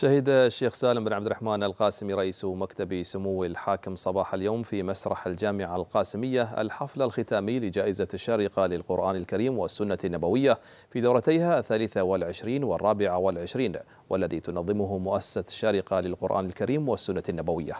شهد الشيخ سالم بن عبد الرحمن القاسمي رئيس مكتب سمو الحاكم صباح اليوم في مسرح الجامعة القاسمية الحفل الختامي لجائزة الشارقة للقرآن الكريم والسنة النبوية في دورتيها الثالثة والعشرين والرابعة والعشرين والذي تنظمه مؤسسة الشارقة للقرآن الكريم والسنة النبوية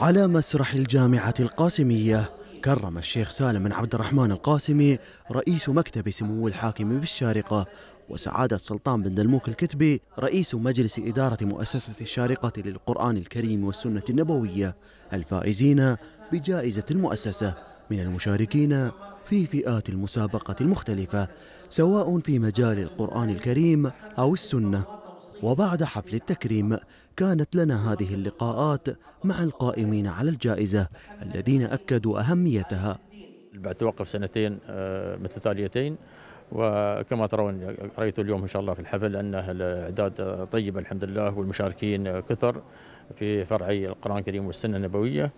على مسرح الجامعة القاسمية كرم الشيخ سالم بن عبد الرحمن القاسمي رئيس مكتب سمو الحاكم بالشارقة وسعادة سلطان بن دلموك الكتبي رئيس مجلس إدارة مؤسسة الشارقة للقرآن الكريم والسنة النبوية الفائزين بجائزة المؤسسة من المشاركين في فئات المسابقة المختلفة سواء في مجال القرآن الكريم أو السنة وبعد حفل التكريم كانت لنا هذه اللقاءات مع القائمين على الجائزة الذين أكدوا أهميتها بعد توقف سنتين آه، متتاليتين وكما ترون رايت اليوم ان شاء الله في الحفل انه الاعداد آه، طيب الحمد لله والمشاركين آه، كثر في فرعي القران الكريم والسنه النبويه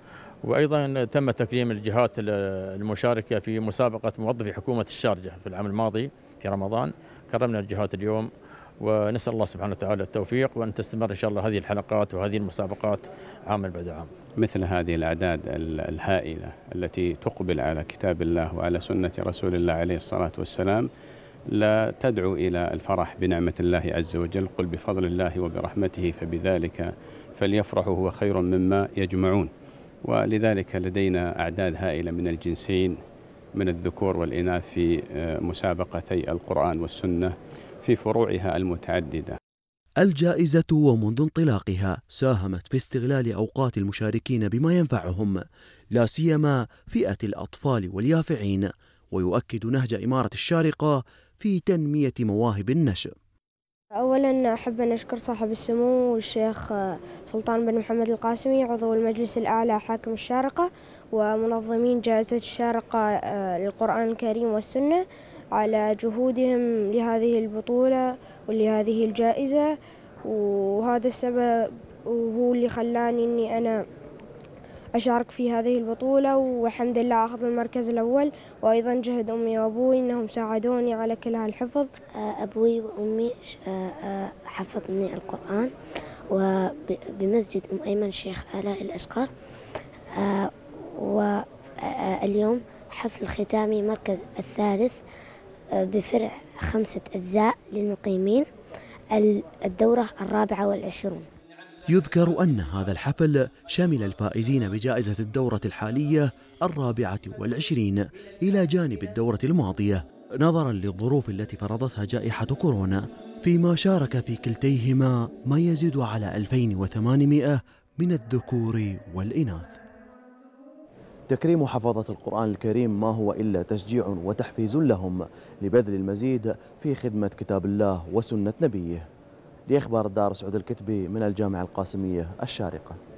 وايضا تم تكريم الجهات المشاركه في مسابقه موظفي حكومه الشارجه في العام الماضي في رمضان كرمنا الجهات اليوم ونسال الله سبحانه وتعالى التوفيق وان تستمر ان شاء الله هذه الحلقات وهذه المسابقات عاما بعد عام. مثل هذه الاعداد الهائله التي تقبل على كتاب الله وعلى سنه رسول الله عليه الصلاه والسلام لا تدعو الى الفرح بنعمه الله عز وجل، قل بفضل الله وبرحمته فبذلك فليفرحوا هو خير مما يجمعون. ولذلك لدينا اعداد هائله من الجنسين من الذكور والاناث في آه، مسابقتي القران والسنه. في فروعها المتعددة الجائزة ومنذ انطلاقها ساهمت في استغلال أوقات المشاركين بما ينفعهم لا سيما فئة الأطفال واليافعين ويؤكد نهج إمارة الشارقة في تنمية مواهب النشء أولا أحب أن أشكر صاحب السمو الشيخ سلطان بن محمد القاسمي عضو المجلس الأعلى حاكم الشارقة ومنظمين جائزة الشارقة آه، للقرآن الكريم والسنة على جهودهم لهذه البطولة ولهذه الجائزة وهذا السبب وهو اللي خلاني إني أنا أشارك في هذه البطولة والحمد لله أخذ المركز الأول وأيضا جهد أمي وأبوي إنهم ساعدوني على كل هالحفظ آه، أبوي وأمي آه، آه، حفظني القرآن وبمسجد أم أيمن شيخ آلاء الأشقر واليوم حفل ختامي مركز الثالث بفرع خمسة أجزاء للمقيمين الدورة الرابعة والعشرون يذكر أن هذا الحفل شمل الفائزين بجائزة الدورة الحالية الرابعة والعشرين إلى جانب الدورة الماضية نظرا للظروف التي فرضتها جائحة كورونا فيما شارك في كلتيهما ما يزيد على 2800 من الذكور والإناث تكريم حفظة القرآن الكريم ما هو إلا تشجيع وتحفيز لهم لبذل المزيد في خدمة كتاب الله وسنة نبيه لإخبار دار سعود الكتبي من الجامعة القاسمية الشارقة